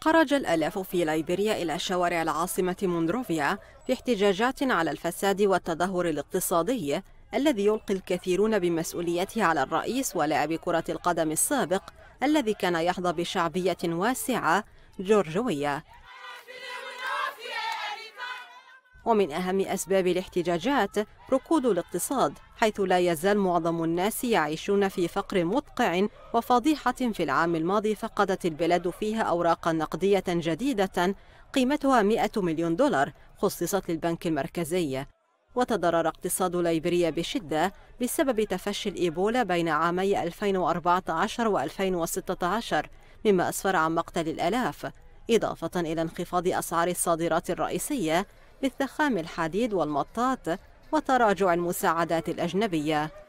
خرج الألاف في ليبيريا إلى شوارع العاصمة موندروفيا في احتجاجات على الفساد والتدهور الاقتصادي الذي يلقي الكثيرون بمسؤوليته على الرئيس ولاعب كرة القدم السابق الذي كان يحظى بشعبية واسعة جورجوية ومن أهم أسباب الاحتجاجات ركود الاقتصاد حيث لا يزال معظم الناس يعيشون في فقر مدقع وفضيحة في العام الماضي فقدت البلاد فيها أوراقا نقدية جديدة قيمتها 100 مليون دولار خصصت للبنك المركزي وتضرر اقتصاد ليبيريا بشدة بسبب تفشي الإيبولا بين عامي 2014 و 2016 مما أسفر عن مقتل الآلاف إضافة إلى انخفاض أسعار الصادرات الرئيسية بالثخام الحديد والمطاط وتراجع المساعدات الأجنبية